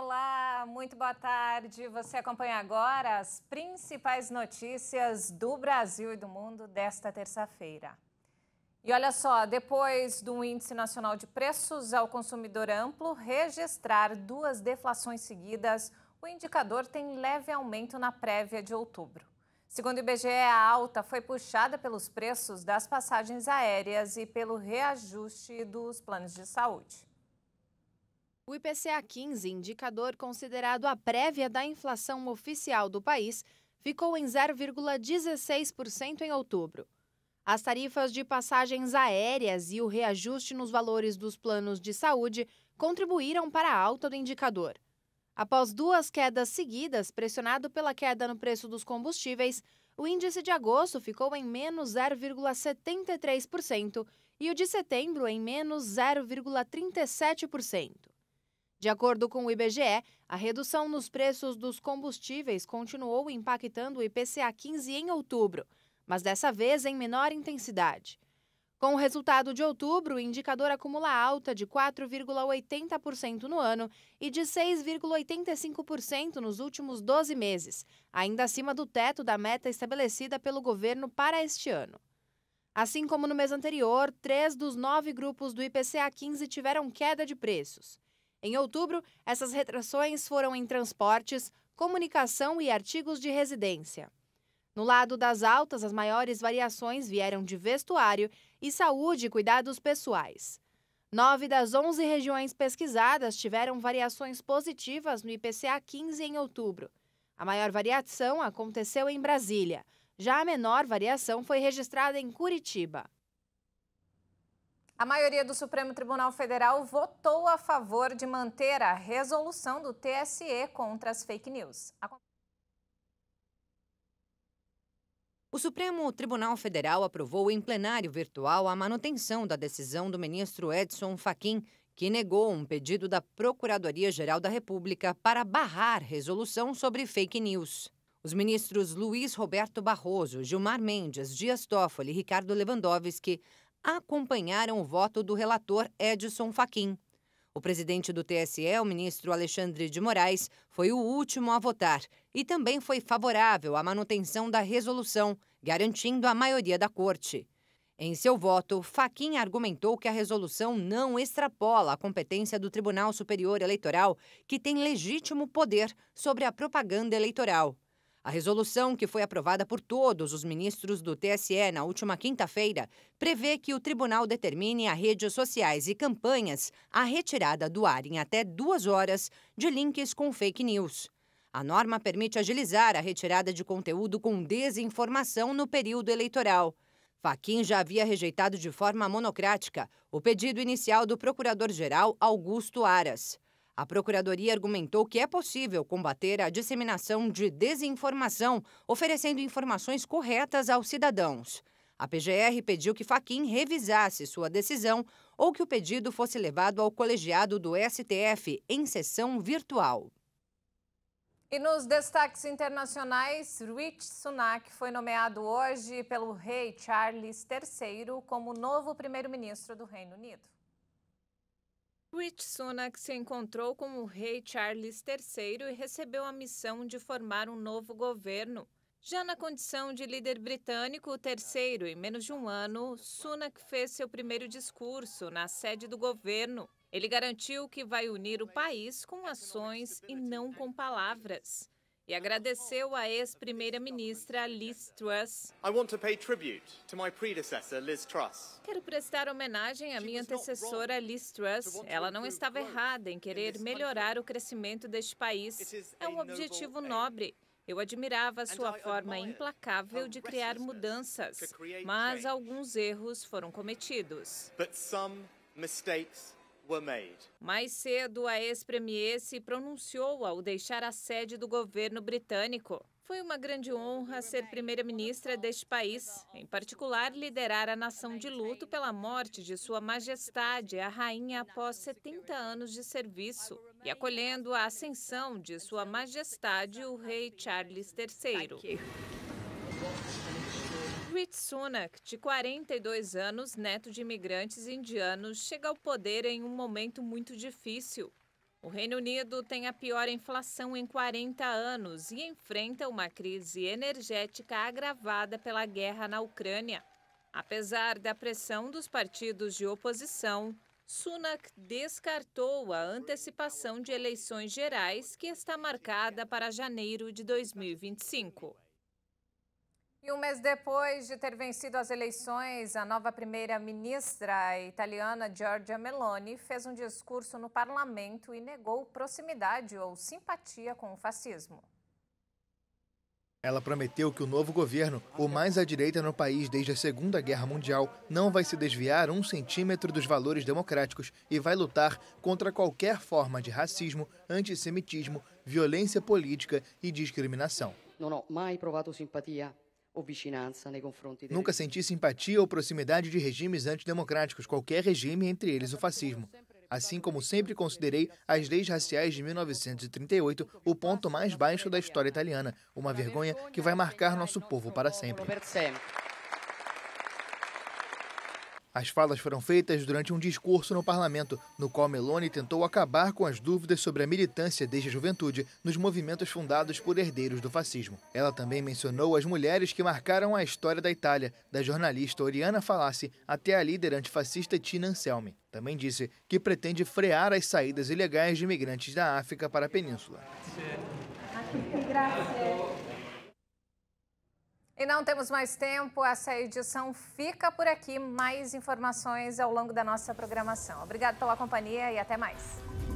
Olá, muito boa tarde. Você acompanha agora as principais notícias do Brasil e do mundo desta terça-feira. E olha só, depois do Índice Nacional de Preços ao Consumidor Amplo registrar duas deflações seguidas, o indicador tem leve aumento na prévia de outubro. Segundo o IBGE, a alta foi puxada pelos preços das passagens aéreas e pelo reajuste dos planos de saúde. O IPCA 15, indicador considerado a prévia da inflação oficial do país, ficou em 0,16% em outubro. As tarifas de passagens aéreas e o reajuste nos valores dos planos de saúde contribuíram para a alta do indicador. Após duas quedas seguidas, pressionado pela queda no preço dos combustíveis, o índice de agosto ficou em menos 0,73% e o de setembro em menos 0,37%. De acordo com o IBGE, a redução nos preços dos combustíveis continuou impactando o IPCA 15 em outubro, mas dessa vez em menor intensidade. Com o resultado de outubro, o indicador acumula alta de 4,80% no ano e de 6,85% nos últimos 12 meses, ainda acima do teto da meta estabelecida pelo governo para este ano. Assim como no mês anterior, três dos nove grupos do IPCA 15 tiveram queda de preços. Em outubro, essas retrações foram em transportes, comunicação e artigos de residência. No lado das altas, as maiores variações vieram de vestuário e saúde e cuidados pessoais. Nove das 11 regiões pesquisadas tiveram variações positivas no IPCA 15 em outubro. A maior variação aconteceu em Brasília. Já a menor variação foi registrada em Curitiba. A maioria do Supremo Tribunal Federal votou a favor de manter a resolução do TSE contra as fake news. O Supremo Tribunal Federal aprovou em plenário virtual a manutenção da decisão do ministro Edson Fachin, que negou um pedido da Procuradoria-Geral da República para barrar resolução sobre fake news. Os ministros Luiz Roberto Barroso, Gilmar Mendes, Dias Toffoli e Ricardo Lewandowski acompanharam o voto do relator Edson Fachin. O presidente do TSE, o ministro Alexandre de Moraes, foi o último a votar e também foi favorável à manutenção da resolução, garantindo a maioria da corte. Em seu voto, Faquin argumentou que a resolução não extrapola a competência do Tribunal Superior Eleitoral, que tem legítimo poder sobre a propaganda eleitoral. A resolução, que foi aprovada por todos os ministros do TSE na última quinta-feira, prevê que o tribunal determine a redes sociais e campanhas a retirada do ar em até duas horas de links com fake news. A norma permite agilizar a retirada de conteúdo com desinformação no período eleitoral. Faquin já havia rejeitado de forma monocrática o pedido inicial do procurador-geral Augusto Aras. A Procuradoria argumentou que é possível combater a disseminação de desinformação, oferecendo informações corretas aos cidadãos. A PGR pediu que Faquim revisasse sua decisão ou que o pedido fosse levado ao colegiado do STF em sessão virtual. E nos destaques internacionais, Rich Sunak foi nomeado hoje pelo rei Charles III como novo primeiro-ministro do Reino Unido. Rich Sunak se encontrou com o rei Charles III e recebeu a missão de formar um novo governo. Já na condição de líder britânico, o terceiro, em menos de um ano, Sunak fez seu primeiro discurso na sede do governo. Ele garantiu que vai unir o país com ações e não com palavras e agradeceu à ex-primeira-ministra Liz Truss. Quero prestar homenagem à minha antecessora Liz Truss. Ela não estava errada em querer melhorar o crescimento deste país. É um objetivo nobre. Eu admirava sua forma implacável de criar mudanças, mas alguns erros foram cometidos. Mais cedo, a ex-premier se pronunciou ao deixar a sede do governo britânico. Foi uma grande honra ser primeira-ministra deste país, em particular liderar a nação de luto pela morte de Sua Majestade, a rainha, após 70 anos de serviço, e acolhendo a ascensão de Sua Majestade, o rei Charles III. Rishi Sunak, de 42 anos, neto de imigrantes indianos, chega ao poder em um momento muito difícil. O Reino Unido tem a pior inflação em 40 anos e enfrenta uma crise energética agravada pela guerra na Ucrânia. Apesar da pressão dos partidos de oposição, Sunak descartou a antecipação de eleições gerais que está marcada para janeiro de 2025. E um mês depois de ter vencido as eleições, a nova primeira-ministra italiana Giorgia Meloni fez um discurso no parlamento e negou proximidade ou simpatia com o fascismo. Ela prometeu que o novo governo, o mais à direita no país desde a Segunda Guerra Mundial, não vai se desviar um centímetro dos valores democráticos e vai lutar contra qualquer forma de racismo, antissemitismo, violência política e discriminação. Não, não, mais provado simpatia ou Nunca senti simpatia ou proximidade de regimes antidemocráticos, qualquer regime, entre eles o fascismo. Assim como sempre considerei as leis raciais de 1938 o ponto mais baixo da história italiana, uma vergonha que vai marcar nosso povo para sempre. As falas foram feitas durante um discurso no parlamento, no qual Meloni tentou acabar com as dúvidas sobre a militância desde a juventude nos movimentos fundados por herdeiros do fascismo. Ela também mencionou as mulheres que marcaram a história da Itália, da jornalista Oriana Falassi até a líder antifascista Tina Anselmi. Também disse que pretende frear as saídas ilegais de imigrantes da África para a península. E não temos mais tempo, essa edição fica por aqui. Mais informações ao longo da nossa programação. Obrigado pela companhia e até mais.